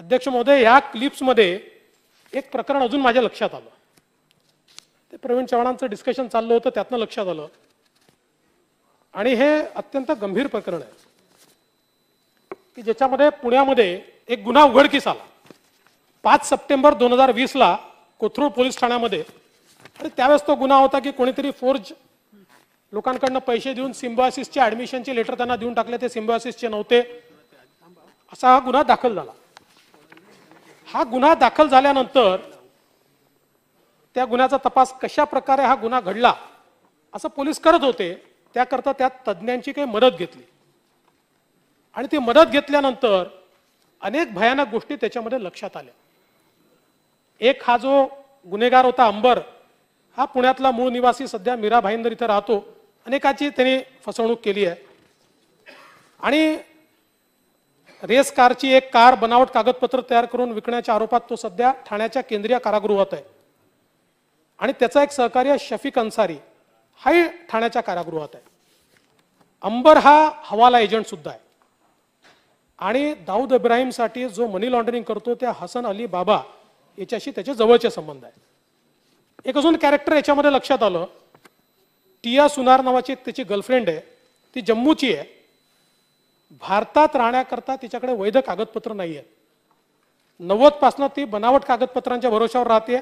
अध्यक्ष महोदय ह्या क्लिप्समध्ये एक प्रकरण अजून माझ्या लक्षात आलं ते प्रवीण चव्हाणांचं डिस्कशन चाललं होतं त्यातनं लक्षात आलं आणि हे अत्यंत गंभीर प्रकरण आहे की ज्याच्यामध्ये पुण्यामध्ये एक गुन्हा उघडकीस आला पाच सप्टेंबर दोन हजार वीसला कोथरूड पोलीस ठाण्यामध्ये आणि त्यावेळेस तो गुन्हा होता की कोणीतरी फोर्ज लोकांकडनं पैसे देऊन सिम्बॉसिसचे ऍडमिशनचे लेटर त्यांना देऊन टाकले ते सिम्बॉसिसचे नव्हते असा हा गुन्हा दाखल झाला हा गुन्हा दाखल झाल्यानंतर त्या गुन्ह्याचा तपास कशा प्रकारे हा गुन्हा घडला असं पोलीस करत होते त्याकरता त्या तज्ज्ञांची काही मदत घेतली आणि ती मदत घेतल्यानंतर अनेक भयानक गोष्टी त्याच्यामध्ये लक्षात आल्या एक हा जो गुन्हेगार होता अंबर हा पुण्यातला मूळ निवासी सध्या मीरा भाईंदर इथं राहतो अनेकाची त्यांनी फसवणूक केली आहे आणि रेस कारची एक कार बनावट कागदपत्र तयार करून विकण्याच्या आरोपात तो सध्या ठाण्याच्या केंद्रीय कारागृहात आहे आणि त्याचा एक सहकार्य शफिक अन्सारी हाही ठाण्याच्या कारागृहात आहे अंबर हा हवाला एजंट सुद्धा आहे आणि दाऊद इब्राहिमसाठी जो मनी लॉन्ड्रिंग करतो त्या हसन अली बाबा याच्याशी त्याचे जवळचे संबंध आहे एक अजून कॅरेक्टर याच्यामध्ये लक्षात आलं टिया सुनार नावाची त्याची गर्लफ्रेंड आहे ती जम्मूची आहे भारतात राहण्याकरता तिच्याकडे वैध कागदपत्र नाही आहेत नव्वदपासनं ती बनावट कागदपत्रांच्या भरोशावर राहते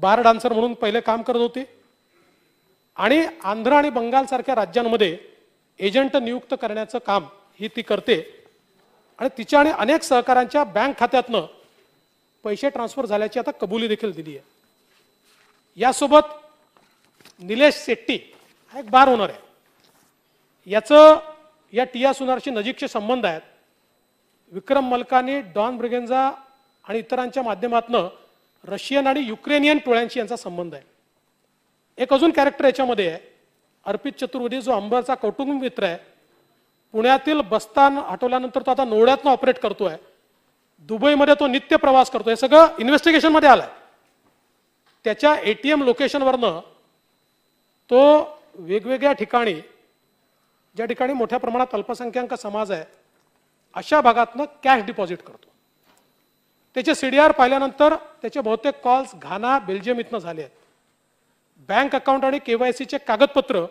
बार डान्सर म्हणून पहिले काम करत होती आणि आंध्र आणि बंगाल सारख्या राज्यांमध्ये एजंट नियुक्त करण्याचं काम ही ती करते आणि तिच्या आणि अनेक सहकाऱ्यांच्या बँक खात्यातनं पैसे ट्रान्सफर झाल्याची आता कबुली देखील दिली आहे यासोबत निलेश शेट्टी हा एक बार ओनर आहे याचं या टिया सुनारशी नजीकचे संबंध आहेत विक्रम मलकाने डॉन ब्रिगेन्झा आणि इतरांच्या माध्यमातनं रशियन आणि युक्रेनियन टोळ्यांशी यांचा संबंध आहे एक अजून कॅरेक्टर याच्यामध्ये आहे अर्पित चतुर्वेदी जो अंबरचा कौटुंबिक मित्र आहे पुण्यातील बस्तान हटवल्यानंतर तो आता नोड्यातनं ऑपरेट करतोय दुबईमध्ये तो नित्य प्रवास करतो हे सगळं इन्व्हेस्टिगेशनमध्ये आलं आहे त्याच्या ए टी एम लोकेशनवरनं तो वेगवेगळ्या ठिकाणी ज्या ठिकाणी मोठ्या प्रमाणात अल्पसंख्याक समाज आहे अशा भागातनं कॅश डिपॉझिट करतो त्याचे सी डी आर पाहिल्यानंतर त्याचे बहुतेक कॉल्स घाना बेल्जियम इथनं झाले आहेत बँक अकाउंट आणि केवायसीचे कागदपत्र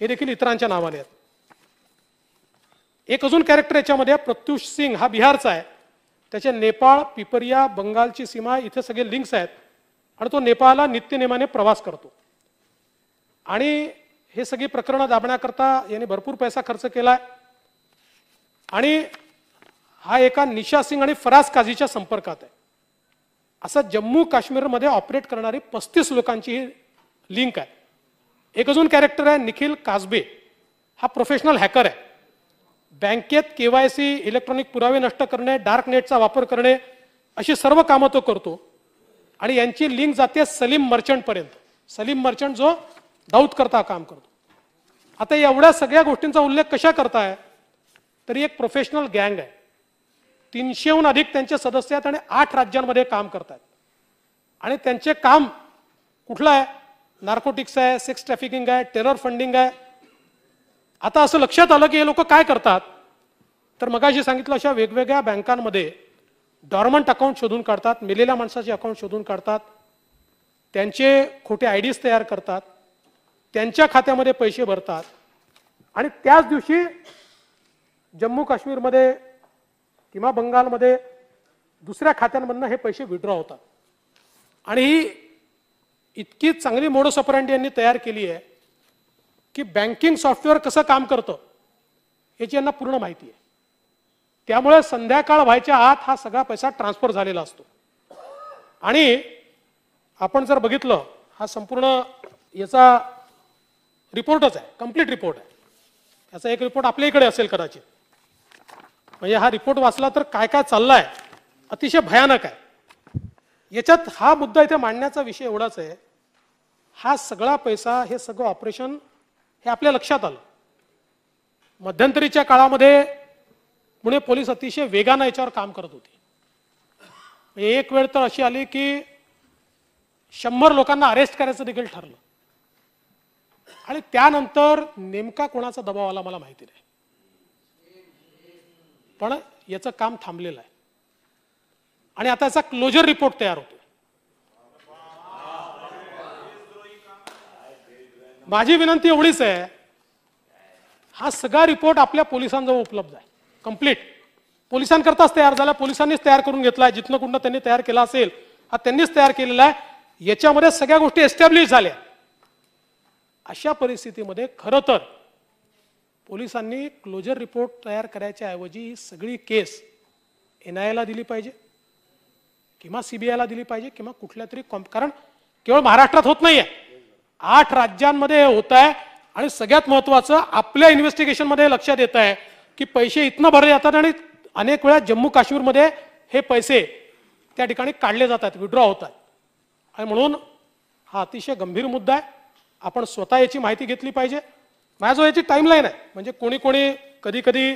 हे देखील इतरांच्या नावाने आहेत एक अजून कॅरेक्टर याच्यामध्ये प्रत्युष सिंग हा बिहारचा आहे त्याच्या नेपाळ पिपरिया बंगालची सीमा इथे सगळे लिंक्स आहेत आणि तो नेपाळला नित्यनेमाने प्रवास करतो आणि हे सगळी प्रकरणं दाबण्याकरता यांनी भरपूर पैसा खर्च केला आहे आणि हा एका निशा सिंग आणि फराज काझीच्या संपर्कात आहे असं जम्मू काश्मीरमध्ये ऑपरेट करणारी पस्तीस लोकांची ही लिंक आहे एक अजून कॅरेक्टर आहे निखिल काजबे हा प्रोफेशनल हॅकर आहे बँकेत के सी इलेक्ट्रॉनिक पुरावे नष्ट करणे डार्क नेटचा वापर करणे अशी सर्व कामं तो करतो आणि यांची लिंक जाते सलीम मर्चंटपर्यंत सलीम मर्चंट जो दाऊद करता काम करतो आता एवढ्या सगळ्या गोष्टींचा उल्लेख कशा करताय तरी एक प्रोफेशनल गँग आहे तीनशेहून अधिक त्यांचे सदस्य आहेत आणि आठ राज्यांमध्ये काम करत आहेत आणि त्यांचे काम कुठलं आहे नार्कोटिक्स आहे सेक्स ट्रॅफिकिंग आहे टेरर फंडिंग आहे आता असं लक्षात आलं की हे लोक काय करतात तर मगाशी सांगितलं अशा वेगवेगळ्या बँकांमध्ये डॉर्मंट अकाउंट शोधून काढतात मेलेल्या माणसाचे अकाउंट शोधून काढतात त्यांचे खोटे आय डीज तयार करतात त्यांच्या खात्यामध्ये पैसे भरतात आणि त्याच दिवशी जम्मू काश्मीरमध्ये किंवा बंगालमध्ये दुसऱ्या खात्यांमधनं हे पैसे विड्रॉ होतात आणि ही इतकी चांगली मोडस ऑपरँडी यांनी तयार केली आहे की बँकिंग सॉफ्टवेअर कसं काम करतं याची यांना पूर्ण माहिती आहे त्यामुळे संध्याकाळ व्हायच्या आत हा सगळा पैसा ट्रान्सफर झालेला असतो आणि आपण जर बघितलं हा संपूर्ण याचा रिपोर्टच आहे कम्प्लीट रिपोर्ट आहे याचा एक रिपोर्ट आपल्या इकडे असेल कदाचित म्हणजे हा रिपोर्ट वाचला तर काय काय चाललाय अतिशय भयानक आहे याच्यात हा मुद्दा इथे मांडण्याचा विषय एवढाच आहे हा सगळा पैसा हे सगळं ऑपरेशन हे आपल्या लक्षात आलं मध्यंतरीच्या काळामध्ये पुणे पोलीस अतिशय वेगानं याच्यावर काम करत होती म्हणजे एक वेळ तर अशी आली की शंभर लोकांना अरेस्ट करायचं देखील ठरलं आणि त्यानंतर नेमका कोणाचा दबाव आला मला माहिती नाही पण याचं काम थांबलेलं आहे आणि आता याचा क्लोजर रिपोर्ट तयार होतो माझी विनंती एवढीच आहे हा सगळा रिपोर्ट आपल्या पोलिसांजवळ उपलब्ध आहे कंप्लीट पोलिसांकरताच तयार झाला पोलिसांनीच तयार करून घेतलाय आहे जिथनं कुठनं त्यांनी तयार केला असेल हा त्यांनीच तयार केलेला आहे याच्यामध्ये सगळ्या गोष्टी एस्टॅब्लिश झाल्या अशा परिस्थितीमध्ये खरं तर पोलिसांनी क्लोजर रिपोर्ट तयार करायच्या ऐवजी ही सगळी केस एन आय एला दिली पाहिजे किंवा सीबीआयला दिली पाहिजे किंवा कुठल्या तरी कॉम कारण केवळ महाराष्ट्रात होत नाहीये आठ राज्यांमध्ये होत आहे आणि सगळ्यात महत्वाचं आपल्या इन्व्हेस्टिगेशनमध्ये लक्षात येत आहे की पैसे इथनं भरले जातात आणि अनेक वेळा जम्मू काश्मीरमध्ये हे पैसे त्या ठिकाणी काढले जातात विड्रॉ होतात आणि म्हणून हा अतिशय गंभीर मुद्दा आहे आपण स्वतः याची माहिती घेतली पाहिजे माझ्याजवळ याची टाईमलाईन आहे म्हणजे कोणी कोणी कधी कधी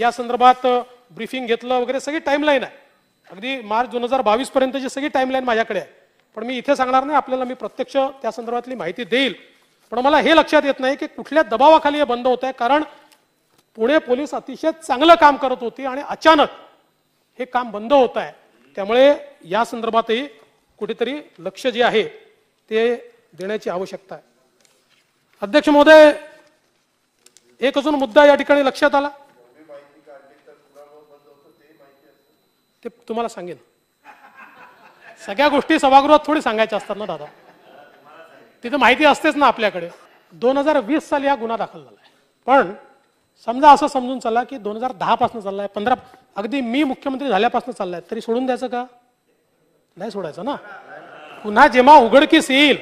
या संदर्भात ब्रीफिंग घेतलं वगैरे सगळी टाईमलाईन आहे अगदी मार्च दोन हजार बावीस पर्यंतची सगळी टाईमलाईन माझ्याकडे आहे पण मी इथे सांगणार नाही आपल्याला मी प्रत्यक्ष त्या संदर्भातली माहिती देईल पण मला हे लक्षात येत नाही की कुठल्या दबावाखाली हे बंद होत आहे कारण पुणे पोलीस अतिशय चांगलं काम करत होती आणि अचानक हे काम बंद होत आहे त्यामुळे या संदर्भातही कुठेतरी लक्ष जे आहे ते देण्याची आवश्यकता आहे अध्यक्ष महोदय एक अजून मुद्दा या ठिकाणी लक्षात आला ते तुम्हाला सांगेन सगळ्या गोष्टी सभागृहात थोडी सांगायच्या असतात ना दादा तिथं माहिती असतेच ना आपल्याकडे दोन हजार वीस साली हा गुन्हा दाखल झाला आहे पण समजा असं समजून चालला की दोन हजार दहापासून चालला आहे पंधरा अगदी मी मुख्यमंत्री झाल्यापासून चाललाय तरी सोडून द्यायचं का नाही सोडायचं ना पुन्हा जेव्हा उघडकीस येईल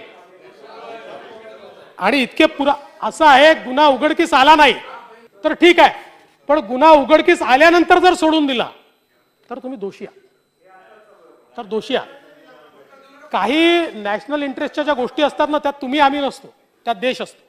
आणि इतके पुरा असं आहे गुन्हा उघडकीस आला नाही तर ठीक आहे पण गुन्हा उघडकीस आल्यानंतर जर सोडून दिला तर तुम्ही दोषी आहात तर दोषी आहात काही नॅशनल इंटरेस्टच्या ज्या गोष्टी असतात ना त्यात तुम्ही आम्ही नसतो त्यात देश असतो